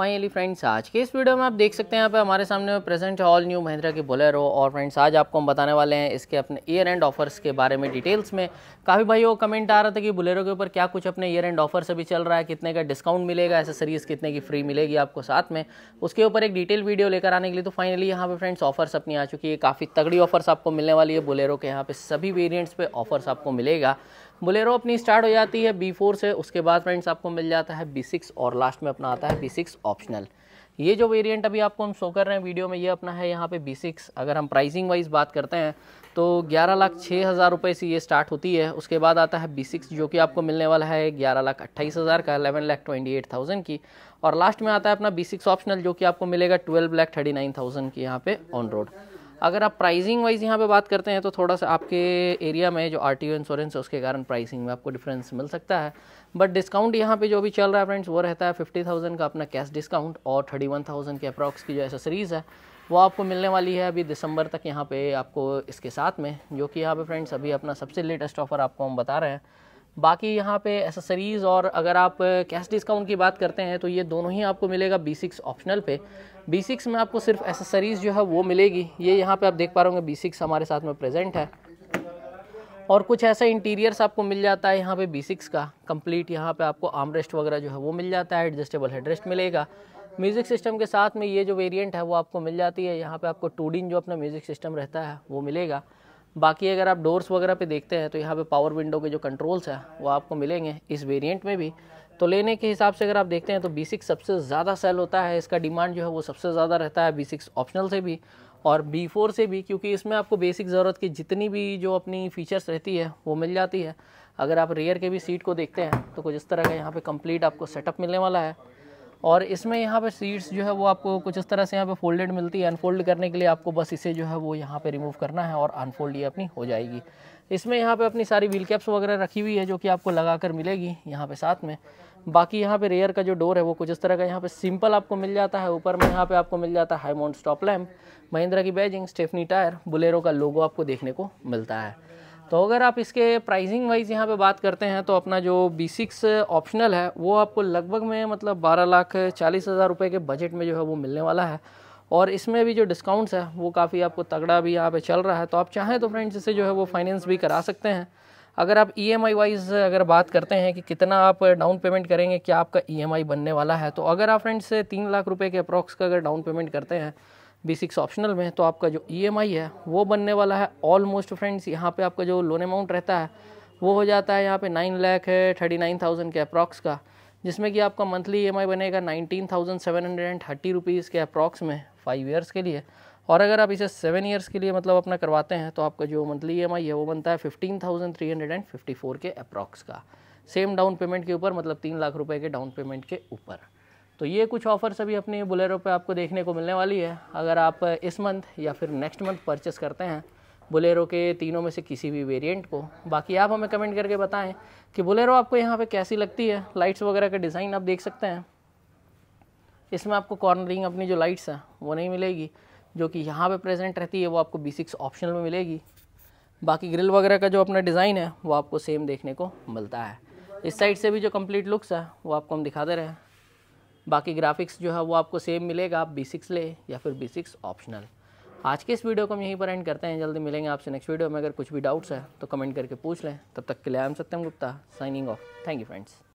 finally friends आज के इस वीडियो में आप देख सकते हैं यहाँ पे हमारे सामने प्रेजेंट है ऑल न्यू महिंद्रा की बोलेरो और फ्रेंड्स आज आपको हम बताने वाले हैं इसके अपने ईयर एंड ऑफर्स के बारे में डिटेल्स में काफ़ी भाई वो कमेंट आ रहा था कि बोलेरो के ऊपर क्या कुछ अपने ईयर एंड ऑफर्स अभी चल रहा है कितने का डिस्काउंट मिलेगा एसेसरीज कितने की फ्री मिलेगी आपको साथ में उसके ऊपर एक डिटेल वीडियो लेकर आने के लिए तो फाइनली यहाँ पर फ्रेंड्स ऑफर्स अपनी आ चुकी है काफ़ी तगड़ी ऑफर्स आपको मिलने वाली है बोलेरो के यहाँ पर सभी वेरियंट्स पर ऑफर्स आपको मिलेगा बोलेरो अपनी स्टार्ट हो जाती है बी फोर से उसके बाद फ्रेंड्स आपको मिल जाता है बी सिक्स और लास्ट में अपना आता है बी सिक्स ऑप्शनल ये जो वेरिएंट अभी आपको हम शो कर रहे हैं वीडियो में ये अपना है यहाँ पे बी सिक्स अगर हम प्राइसिंग वाइज बात करते हैं तो ग्यारह लाख छः हज़ार रुपये से ये स्टार्ट होती है उसके बाद आता है बी सिक्स जो कि आपको मिलने वाला है ग्यारह लाख अट्ठाईस हज़ार का eleven lakh twenty eight thousand की और लास्ट में आता है अपना बी सिक्स ऑप्शनल जो कि आपको मिलेगा twelve lakh thirty nine thousand की यहाँ पे ऑन रोड अगर आप प्राइसिंग वाइज यहाँ पे बात करते हैं तो थोड़ा सा आपके एरिया में जो आर टी इंश्योरेंस है उसके कारण प्राइसिंग में आपको डिफरेंस मिल सकता है बट डिस्काउंट यहाँ पे जो भी चल रहा है फ्रेंड्स वो रहता है फिफ्टी थाउजेंड का अपना कैश डिस्काउंट और थर्टी वन थाउजेंड के अप्रॉक्स की जो एसेसरीज़ है वो आपको मिलने वाली है अभी दिसंबर तक यहाँ पे आपको इसके साथ में जो कि यहाँ पे फ्रेंड्स अभी अपना सबसे लेटेस्ट ऑफ़र आपको हम बता रहे हैं बाकी यहाँ पे एसेसरीज़ और अगर आप कैश डिस्काउंट की बात करते हैं तो ये दोनों ही आपको मिलेगा बी सिक्स ऑप्शनल पे बी सिक्स में आपको सिर्फ एसेसरीज़ जो है वो मिलेगी ये यहाँ पे आप देख पा रहे होंगे बी सिक्स हमारे साथ में प्रेजेंट है और कुछ ऐसा इंटीरियर्स आपको मिल जाता है यहाँ पे बी सिक्स का कंप्लीट यहाँ पे आपको आमरेस्ट वगैरह जो है वो मिल जाता है एडजस्टेबल हेडरेस्ट रेस्ट मिलेगा म्यूज़िक सिस्टम के साथ में ये जो वेरियंट है वो आपको मिल जाती है यहाँ पर आपको टूडिन जो अपना म्यूज़िक सिस्टम रहता है वो मिलेगा बाकी अगर आप डोर्स वगैरह पे देखते हैं तो यहाँ पे पावर विंडो के जो कंट्रोल्स हैं वो आपको मिलेंगे इस वेरिएंट में भी तो लेने के हिसाब से अगर आप देखते हैं तो बी सिक्स सबसे ज़्यादा सेल होता है इसका डिमांड जो है वो सबसे ज़्यादा रहता है बी सिक्स ऑप्शनल से भी और बी फोर से भी क्योंकि इसमें आपको बेसिक ज़रूरत की जितनी भी जो अपनी फ़ीचर्स रहती है वो मिल जाती है अगर आप रेयर के भी सीट को देखते हैं तो कुछ इस तरह का यहाँ पर कम्प्लीट आपको सेटअप मिलने वाला है और इसमें यहाँ पे सीट्स जो है वो आपको कुछ इस तरह से यहाँ पे फोल्डेड मिलती है अनफोल्ड करने के लिए आपको बस इसे जो है वो यहाँ पे रिमूव करना है और अनफोल्ड ये अपनी हो जाएगी इसमें यहाँ पे अपनी सारी व्हील कैप्स वगैरह रखी हुई है जो कि आपको लगा कर मिलेगी यहाँ पे साथ में बाकी यहाँ पे रेयर का जो डोर है वो कुछ इस तरह का यहाँ पे सिंपल आपको मिल जाता है ऊपर में यहाँ पे आपको मिल जाता है हाईमाउंट स्टॉप लैम्प महिंद्रा की बैजिंग स्टेफनी टायर बुलेरो का लोगो आपको देखने को मिलता है तो अगर आप इसके प्राइसिंग वाइज यहाँ पे बात करते हैं तो अपना जो B6 ऑप्शनल है वो आपको लगभग में मतलब बारह लाख चालीस हज़ार रुपये के बजट में जो है वो मिलने वाला है और इसमें भी जो डिस्काउंट्स है वो काफ़ी आपको तगड़ा भी यहाँ पे चल रहा है तो आप चाहें तो फ्रेंड्स इसे जो है वो फाइनेंस भी करा सकते हैं अगर आप ई एम आई वाइज अगर बात करते हैं कि कितना आप डाउन पेमेंट करेंगे क्या आपका ई एम आई बनने वाला है तो अगर आप फ्रेंड्स तीन लाख रुपये के अप्रॉक्स का अगर डाउन पेमेंट करते हैं बेसिक्स ऑप्शनल में तो आपका जो ई e है वो बनने वाला है ऑलमोस्ट फ्रेंड्स यहाँ पर आपका जो लोन अमाउंट रहता है वो हो जाता है यहाँ पे नाइन लैख है थर्टी नाइन थाउजेंड के अप्रॉक्स का जिसमें कि आपका मंथली ई e बनेगा nineteen thousand seven hundred and thirty rupees के अप्रॉक्स में फाइव ईयर्स के लिए और अगर आप इसे सेवन ईयर्स के लिए मतलब अपना करवाते हैं तो आपका जो मंथली ई e है वो बनता है fifteen thousand three hundred and fifty four के अप्रॉक्स का सेम डाउन पेमेंट के ऊपर मतलब तीन लाख रुपए के डाउन पेमेंट के ऊपर तो ये कुछ ऑफ़र्स अभी अपनी बुलेरो पे आपको देखने को मिलने वाली है अगर आप इस मंथ या फिर नेक्स्ट मंथ परचेस करते हैं बुलेरो के तीनों में से किसी भी वेरिएंट को बाकी आप हमें कमेंट करके बताएं कि बुलेरो आपको यहाँ पे कैसी लगती है लाइट्स वगैरह का डिज़ाइन आप देख सकते हैं इसमें आपको कॉर्नरिंग अपनी जो लाइट्स हैं वो नहीं मिलेगी जो कि यहाँ पर प्रेजेंट रहती है वो आपको बी ऑप्शनल में मिलेगी बाकी ग्रिल वगैरह का जो अपना डिज़ाइन है वो आपको सेम देखने को मिलता है इस साइड से भी जो कम्प्लीट लुक्स है वो आपको हम दिखा दे रहे हैं बाकी ग्राफिक्स जो है वो आपको सेम मिलेगा आप बी सिक्स ले या फिर बी सिक्स ऑप्शनल आज के इस वीडियो को हम यहीं पर एंड करते हैं जल्दी मिलेंगे आपसे नेक्स्ट वीडियो में अगर कुछ भी डाउट्स है तो कमेंट करके पूछ लें तब तक के लिए I am Satyam Gupta signing off thank you friends